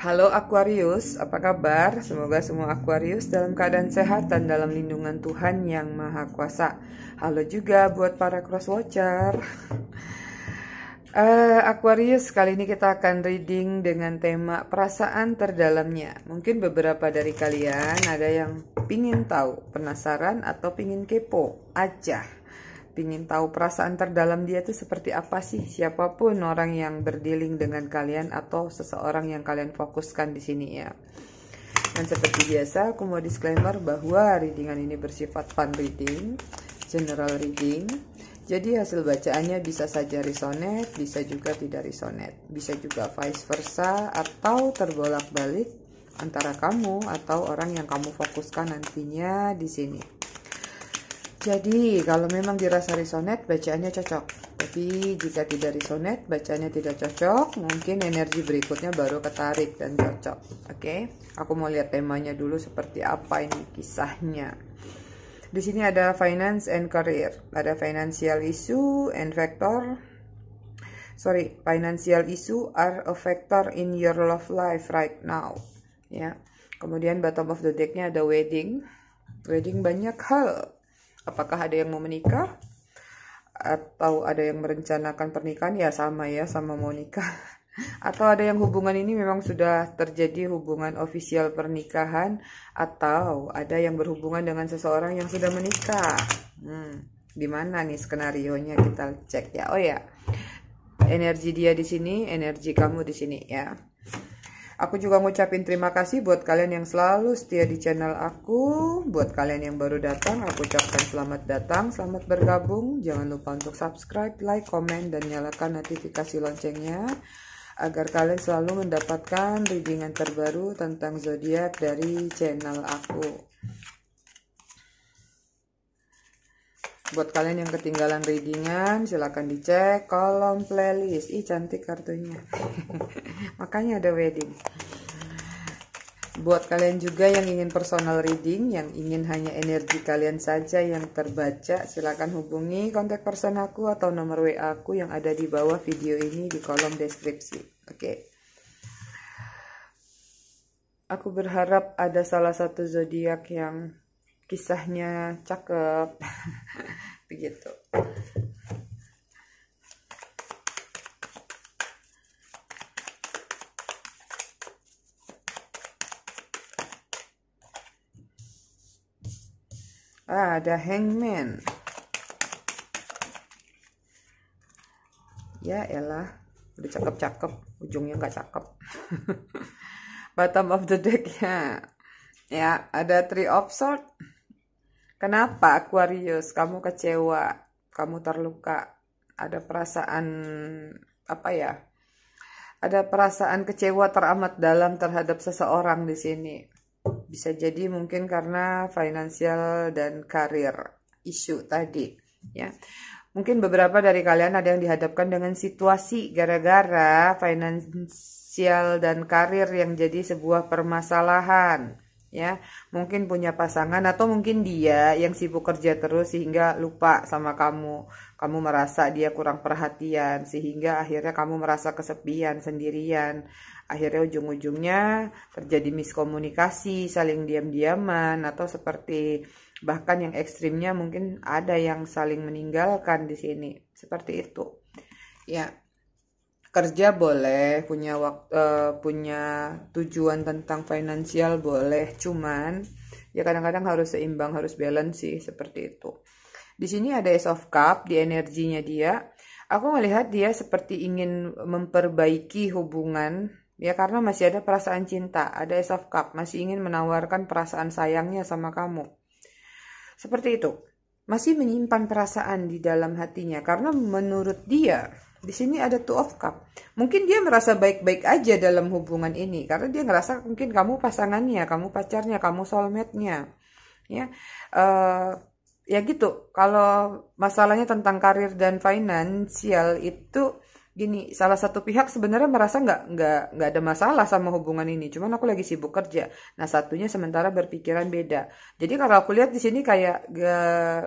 Halo Aquarius, apa kabar? Semoga semua Aquarius dalam keadaan sehat dan dalam lindungan Tuhan yang Maha Kuasa. Halo juga buat para cross watcher. Uh, eh, Aquarius, kali ini kita akan reading dengan tema perasaan terdalamnya. Mungkin beberapa dari kalian ada yang pingin tahu, penasaran, atau pingin kepo aja Ingin tahu perasaan terdalam dia itu seperti apa sih siapapun orang yang berdealing dengan kalian atau seseorang yang kalian fokuskan di sini ya dan seperti biasa aku mau disclaimer bahwa readingan ini bersifat fun reading general reading jadi hasil bacaannya bisa saja resonate bisa juga tidak resonate bisa juga vice versa atau terbolak-balik antara kamu atau orang yang kamu fokuskan nantinya di sini. Jadi, kalau memang dirasa resonate bacaannya cocok. Tapi, jika tidak resonate bacaannya tidak cocok, mungkin energi berikutnya baru ketarik dan cocok. Oke, okay? aku mau lihat temanya dulu seperti apa ini kisahnya. Di sini ada finance and career. Ada financial issue and factor. Sorry, financial issue are a factor in your love life right now. Ya. Kemudian bottom of the decknya ada wedding. Wedding banyak hal apakah ada yang mau menikah atau ada yang merencanakan pernikahan ya sama ya sama mau nikah atau ada yang hubungan ini memang sudah terjadi hubungan ofisial pernikahan atau ada yang berhubungan dengan seseorang yang sudah menikah hmm, gimana nih skenario nya kita cek ya oh ya energi dia di sini energi kamu di sini ya Aku juga ngucapin terima kasih buat kalian yang selalu setia di channel aku. Buat kalian yang baru datang, aku ucapkan selamat datang, selamat bergabung. Jangan lupa untuk subscribe, like, komen, dan nyalakan notifikasi loncengnya. Agar kalian selalu mendapatkan readingan terbaru tentang zodiak dari channel aku. Buat kalian yang ketinggalan readingan, silahkan dicek kolom playlist. Ih, cantik kartunya. makanya ada wedding buat kalian juga yang ingin personal reading yang ingin hanya energi kalian saja yang terbaca silahkan hubungi kontak person aku atau nomor WA aku yang ada di bawah video ini di kolom deskripsi oke okay. aku berharap ada salah satu zodiak yang kisahnya cakep begitu ada hangman ya elah udah cakep-cakep ujungnya nggak cakep bottom of the deck ya ya ada three of sword kenapa Aquarius kamu kecewa kamu terluka ada perasaan apa ya ada perasaan kecewa teramat dalam terhadap seseorang di sini bisa jadi mungkin karena finansial dan karir isu tadi ya mungkin beberapa dari kalian ada yang dihadapkan dengan situasi gara-gara finansial dan karir yang jadi sebuah permasalahan ya mungkin punya pasangan atau mungkin dia yang sibuk kerja terus sehingga lupa sama kamu kamu merasa dia kurang perhatian sehingga akhirnya kamu merasa kesepian sendirian akhirnya ujung-ujungnya terjadi miskomunikasi saling diam-diaman atau seperti bahkan yang ekstrimnya mungkin ada yang saling meninggalkan di sini seperti itu ya kerja boleh punya waktu uh, eh, punya tujuan tentang finansial boleh cuman ya kadang-kadang harus seimbang harus balance sih seperti itu di sini ada Ace of Cup di energinya dia aku melihat dia seperti ingin memperbaiki hubungan ya karena masih ada perasaan cinta ada Ace of Cup masih ingin menawarkan perasaan sayangnya sama kamu seperti itu masih menyimpan perasaan di dalam hatinya karena menurut dia di sini ada two of cup. Mungkin dia merasa baik-baik aja dalam hubungan ini. Karena dia ngerasa mungkin kamu pasangannya, kamu pacarnya, kamu soulmate-nya. Ya, uh, ya gitu. Kalau masalahnya tentang karir dan finansial itu gini salah satu pihak sebenarnya merasa nggak nggak nggak ada masalah sama hubungan ini cuman aku lagi sibuk kerja nah satunya sementara berpikiran beda jadi kalau aku lihat di sini kayak gak, eh,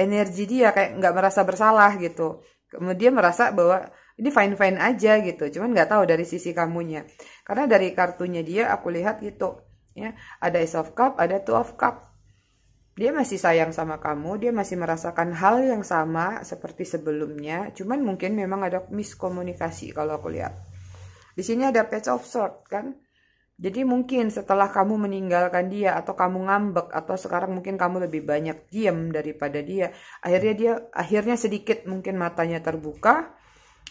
energi dia kayak nggak merasa bersalah gitu kemudian merasa bahwa ini fine fine aja gitu cuman nggak tahu dari sisi kamunya karena dari kartunya dia aku lihat gitu ya ada ace of cup ada two of cup dia masih sayang sama kamu dia masih merasakan hal yang sama seperti sebelumnya cuman mungkin memang ada miskomunikasi kalau aku lihat di sini ada patch of sword kan jadi mungkin setelah kamu meninggalkan dia atau kamu ngambek atau sekarang mungkin kamu lebih banyak diam daripada dia. Akhirnya dia akhirnya sedikit mungkin matanya terbuka,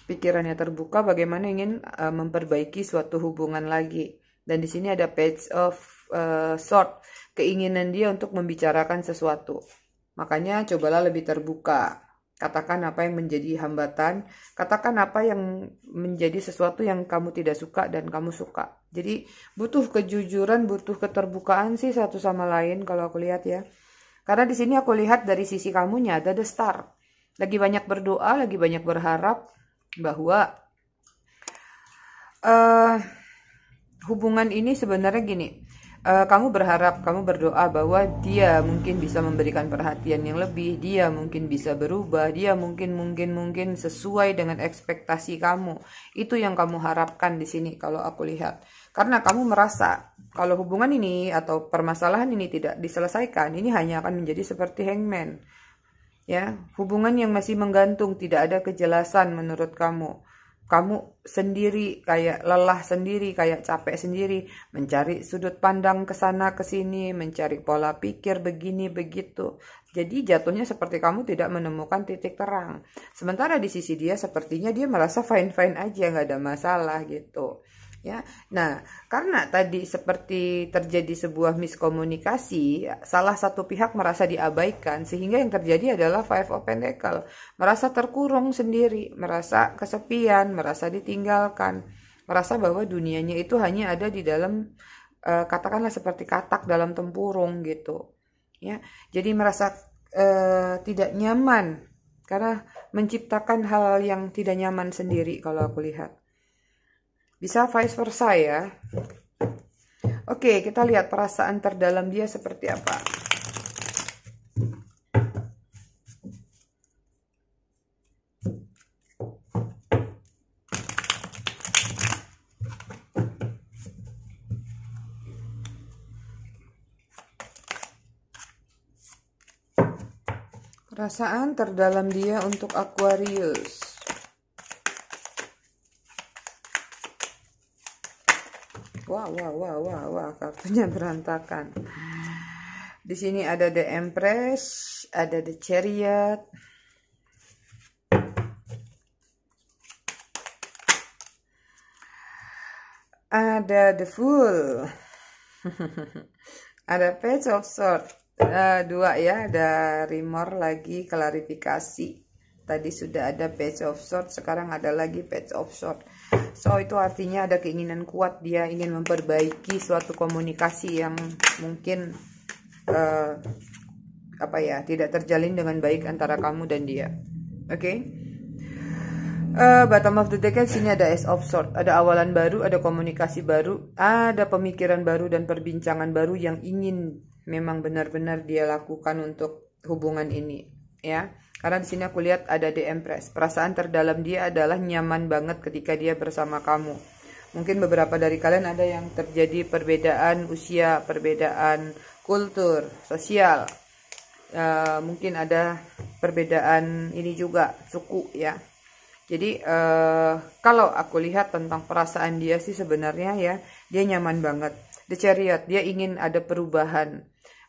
pikirannya terbuka bagaimana ingin uh, memperbaiki suatu hubungan lagi. Dan di sini ada page of uh, e, sort, keinginan dia untuk membicarakan sesuatu. Makanya cobalah lebih terbuka. Katakan apa yang menjadi hambatan, katakan apa yang menjadi sesuatu yang kamu tidak suka dan kamu suka. Jadi butuh kejujuran, butuh keterbukaan sih satu sama lain kalau aku lihat ya. Karena di sini aku lihat dari sisi kamunya ada the star. Lagi banyak berdoa, lagi banyak berharap bahwa uh, hubungan ini sebenarnya gini uh, kamu berharap, kamu berdoa bahwa dia mungkin bisa memberikan perhatian yang lebih, dia mungkin bisa berubah, dia mungkin mungkin mungkin sesuai dengan ekspektasi kamu. Itu yang kamu harapkan di sini kalau aku lihat. Karena kamu merasa kalau hubungan ini atau permasalahan ini tidak diselesaikan, ini hanya akan menjadi seperti hangman. Ya, hubungan yang masih menggantung, tidak ada kejelasan menurut kamu kamu sendiri kayak lelah sendiri, kayak capek sendiri, mencari sudut pandang ke sana ke sini, mencari pola pikir begini begitu. Jadi jatuhnya seperti kamu tidak menemukan titik terang. Sementara di sisi dia sepertinya dia merasa fine-fine aja, nggak ada masalah gitu ya. Nah, karena tadi seperti terjadi sebuah miskomunikasi, salah satu pihak merasa diabaikan sehingga yang terjadi adalah five of pentacles, merasa terkurung sendiri, merasa kesepian, merasa ditinggalkan, merasa bahwa dunianya itu hanya ada di dalam uh, katakanlah seperti katak dalam tempurung gitu. Ya. Jadi merasa uh, tidak nyaman karena menciptakan hal yang tidak nyaman sendiri kalau aku lihat. Bisa vice versa ya. Oke, kita lihat perasaan terdalam dia seperti apa. Perasaan terdalam dia untuk Aquarius. wah wah wah wah wah kartunya berantakan di sini ada the empress ada the chariot ada the fool ada page of sword uh, eh, dua ya ada remor lagi klarifikasi tadi sudah ada page of sword sekarang ada lagi page of sword So itu artinya ada keinginan kuat dia ingin memperbaiki suatu komunikasi yang mungkin uh, apa ya tidak terjalin dengan baik antara kamu dan dia. Oke. Okay? Uh, eh, bottom of the deck sini ada S of Sword, ada awalan baru, ada komunikasi baru, ada pemikiran baru dan perbincangan baru yang ingin memang benar-benar dia lakukan untuk hubungan ini, ya. Karena di sini aku lihat ada The Empress. Perasaan terdalam dia adalah nyaman banget ketika dia bersama kamu. Mungkin beberapa dari kalian ada yang terjadi perbedaan usia, perbedaan kultur, sosial. E, mungkin ada perbedaan ini juga suku ya. Jadi e, kalau aku lihat tentang perasaan dia sih sebenarnya ya dia nyaman banget. The Chariot dia ingin ada perubahan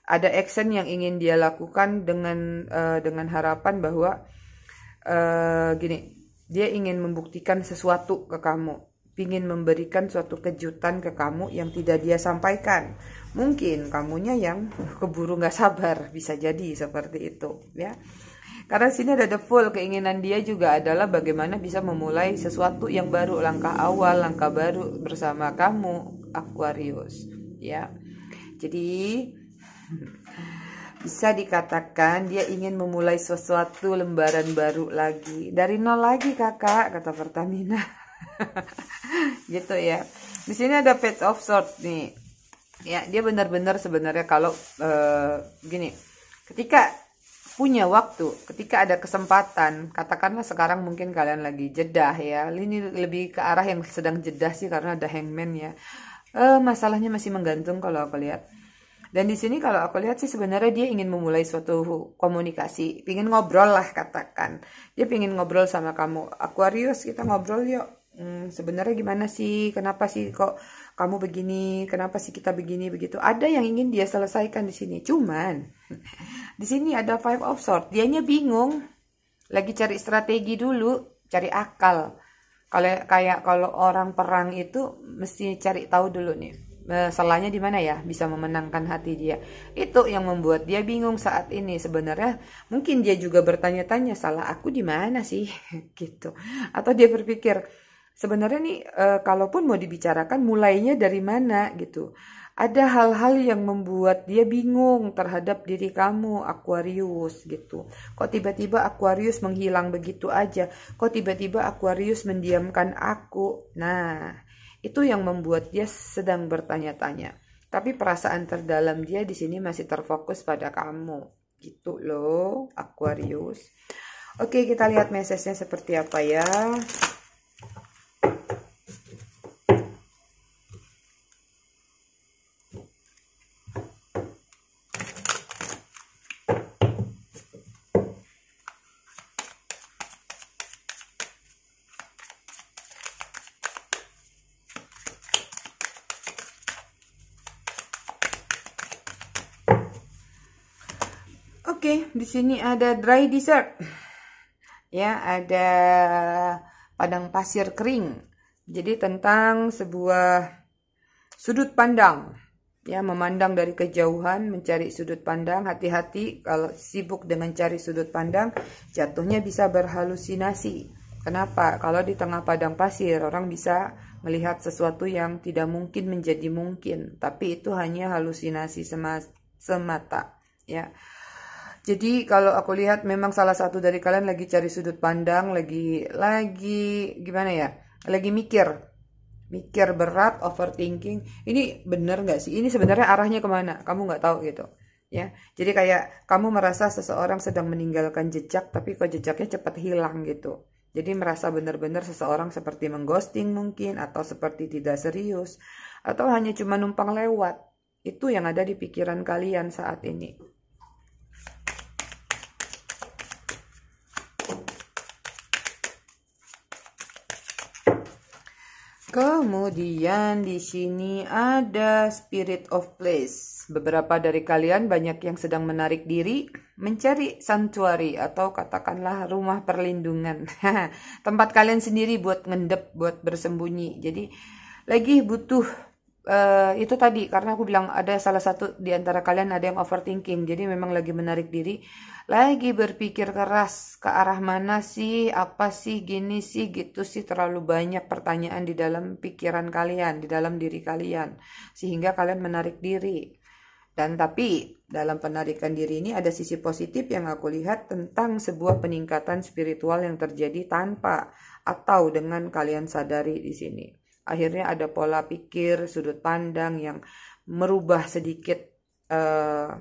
ada action yang ingin dia lakukan dengan uh, dengan harapan bahwa uh, gini dia ingin membuktikan sesuatu ke kamu ingin memberikan suatu kejutan ke kamu yang tidak dia sampaikan mungkin kamunya yang keburu nggak sabar bisa jadi seperti itu ya karena sini ada the full keinginan dia juga adalah bagaimana bisa memulai sesuatu yang baru langkah awal langkah baru bersama kamu Aquarius ya jadi Bisa dikatakan dia ingin memulai sesuatu lembaran baru lagi. Dari nol lagi kakak, kata Pertamina. gitu ya. Di sini ada page of sort nih. Ya, dia benar-benar sebenarnya kalau uh, gini. Ketika punya waktu, ketika ada kesempatan, katakanlah sekarang mungkin kalian lagi jedah ya. Ini lebih ke arah yang sedang jedah sih karena ada hangman ya. Uh, masalahnya masih menggantung kalau aku lihat dan di sini kalau aku lihat sih sebenarnya dia ingin memulai suatu komunikasi, ingin ngobrol lah katakan. Dia ingin ngobrol sama kamu. Aquarius kita ngobrol yuk. Hmm, sebenarnya gimana sih? Kenapa sih kok kamu begini? Kenapa sih kita begini begitu? Ada yang ingin dia selesaikan di sini. Cuman di sini ada Five of Swords. Dianya bingung. Lagi cari strategi dulu, cari akal. Kalau kayak kalau orang perang itu mesti cari tahu dulu nih Eh, salahnya di mana ya bisa memenangkan hati dia itu yang membuat dia bingung saat ini sebenarnya mungkin dia juga bertanya-tanya salah aku di mana sih gitu atau dia berpikir sebenarnya nih e, kalaupun mau dibicarakan mulainya dari mana gitu ada hal-hal yang membuat dia bingung terhadap diri kamu Aquarius gitu kok tiba-tiba Aquarius menghilang begitu aja kok tiba-tiba Aquarius mendiamkan aku nah itu yang membuat dia sedang bertanya-tanya. Tapi perasaan terdalam dia di sini masih terfokus pada kamu. Gitu loh, Aquarius. Oke, kita lihat message-nya seperti apa ya. Oke, okay, di sini ada dry dessert. Ya, ada padang pasir kering. Jadi tentang sebuah sudut pandang. Ya, memandang dari kejauhan, mencari sudut pandang. Hati-hati kalau sibuk dengan cari sudut pandang, jatuhnya bisa berhalusinasi. Kenapa? Kalau di tengah padang pasir, orang bisa melihat sesuatu yang tidak mungkin menjadi mungkin, tapi itu hanya halusinasi semata, semata ya. Jadi kalau aku lihat memang salah satu dari kalian lagi cari sudut pandang, lagi lagi gimana ya? Lagi mikir. Mikir berat, overthinking. Ini bener nggak sih? Ini sebenarnya arahnya kemana? Kamu nggak tahu gitu. Ya, jadi kayak kamu merasa seseorang sedang meninggalkan jejak, tapi kok jejaknya cepat hilang gitu. Jadi merasa benar-benar seseorang seperti mengghosting mungkin atau seperti tidak serius atau hanya cuma numpang lewat. Itu yang ada di pikiran kalian saat ini. Kemudian di sini ada spirit of place. Beberapa dari kalian banyak yang sedang menarik diri mencari sanctuary atau katakanlah rumah perlindungan. Tempat kalian sendiri buat ngendep, buat bersembunyi. Jadi lagi butuh uh, itu tadi karena aku bilang ada salah satu di antara kalian ada yang overthinking jadi memang lagi menarik diri lagi berpikir keras ke arah mana sih apa sih gini sih gitu sih terlalu banyak pertanyaan di dalam pikiran kalian di dalam diri kalian sehingga kalian menarik diri dan tapi dalam penarikan diri ini ada sisi positif yang aku lihat tentang sebuah peningkatan spiritual yang terjadi tanpa atau dengan kalian sadari di sini akhirnya ada pola pikir sudut pandang yang merubah sedikit uh,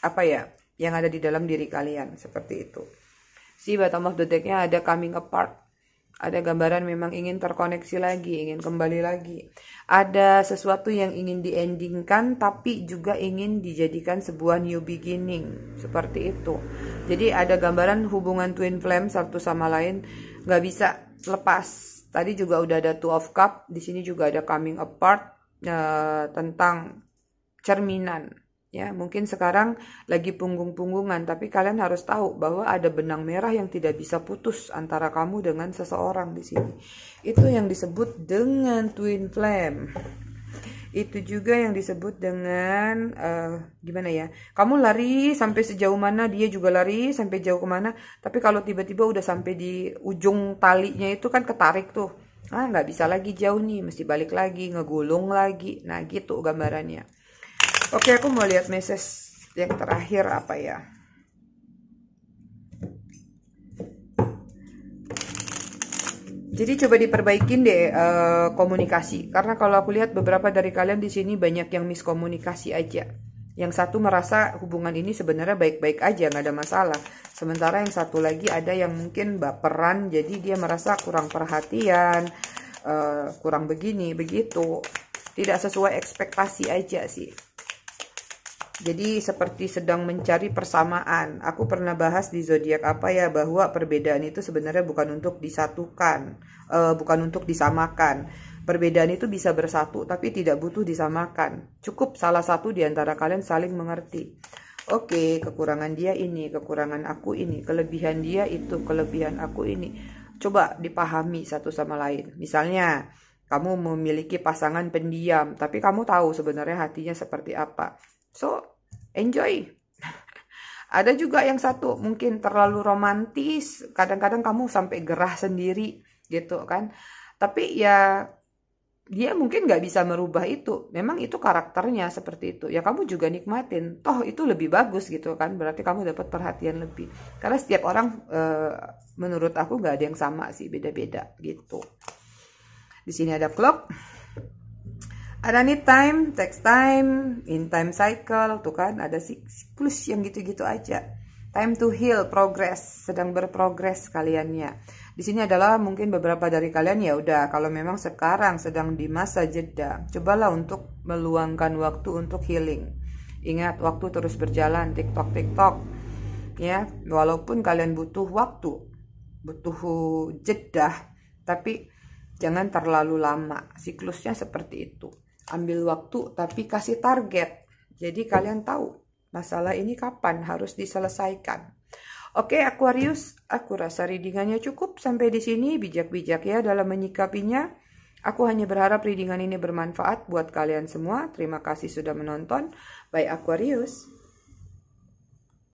apa ya yang ada di dalam diri kalian seperti itu si bottom of the ada coming apart ada gambaran memang ingin terkoneksi lagi ingin kembali lagi ada sesuatu yang ingin diendingkan tapi juga ingin dijadikan sebuah new beginning seperti itu jadi ada gambaran hubungan twin flame satu sama lain nggak bisa lepas Tadi juga udah ada Two of Cup, di sini juga ada Coming Apart uh, tentang cerminan. Ya, mungkin sekarang lagi punggung-punggungan, tapi kalian harus tahu bahwa ada benang merah yang tidak bisa putus antara kamu dengan seseorang di sini. Itu yang disebut dengan twin flame itu juga yang disebut dengan uh, gimana ya kamu lari sampai sejauh mana dia juga lari sampai jauh kemana tapi kalau tiba-tiba udah sampai di ujung talinya itu kan ketarik tuh ah nggak bisa lagi jauh nih mesti balik lagi ngegulung lagi nah gitu gambarannya oke aku mau lihat message yang terakhir apa ya Jadi coba diperbaikin deh uh, komunikasi karena kalau aku lihat beberapa dari kalian di sini banyak yang miskomunikasi aja. Yang satu merasa hubungan ini sebenarnya baik-baik aja nggak ada masalah. Sementara yang satu lagi ada yang mungkin baperan jadi dia merasa kurang perhatian, uh, kurang begini begitu, tidak sesuai ekspektasi aja sih. Jadi seperti sedang mencari persamaan. Aku pernah bahas di zodiak apa ya bahwa perbedaan itu sebenarnya bukan untuk disatukan, uh, bukan untuk disamakan. Perbedaan itu bisa bersatu tapi tidak butuh disamakan. Cukup salah satu di antara kalian saling mengerti. Oke, okay, kekurangan dia ini, kekurangan aku ini, kelebihan dia itu, kelebihan aku ini. Coba dipahami satu sama lain. Misalnya, kamu memiliki pasangan pendiam, tapi kamu tahu sebenarnya hatinya seperti apa So, enjoy. Ada juga yang satu mungkin terlalu romantis, kadang-kadang kamu sampai gerah sendiri gitu kan. Tapi ya dia mungkin nggak bisa merubah itu. Memang itu karakternya seperti itu. Ya kamu juga nikmatin. Toh itu lebih bagus gitu kan. Berarti kamu dapat perhatian lebih. Karena setiap orang eh, menurut aku nggak ada yang sama sih, beda-beda gitu. Di sini ada clock ada nih time text time in time cycle tuh kan ada siklus yang gitu-gitu aja time to heal progress sedang berprogres kaliannya di sini adalah mungkin beberapa dari kalian ya udah kalau memang sekarang sedang di masa jeda cobalah untuk meluangkan waktu untuk healing ingat waktu terus berjalan tiktok tiktok ya walaupun kalian butuh waktu butuh jeda tapi jangan terlalu lama siklusnya seperti itu ambil waktu tapi kasih target. Jadi kalian tahu masalah ini kapan harus diselesaikan. Oke Aquarius, aku rasa readingannya cukup sampai di sini bijak-bijak ya dalam menyikapinya. Aku hanya berharap readingan ini bermanfaat buat kalian semua. Terima kasih sudah menonton. Bye Aquarius.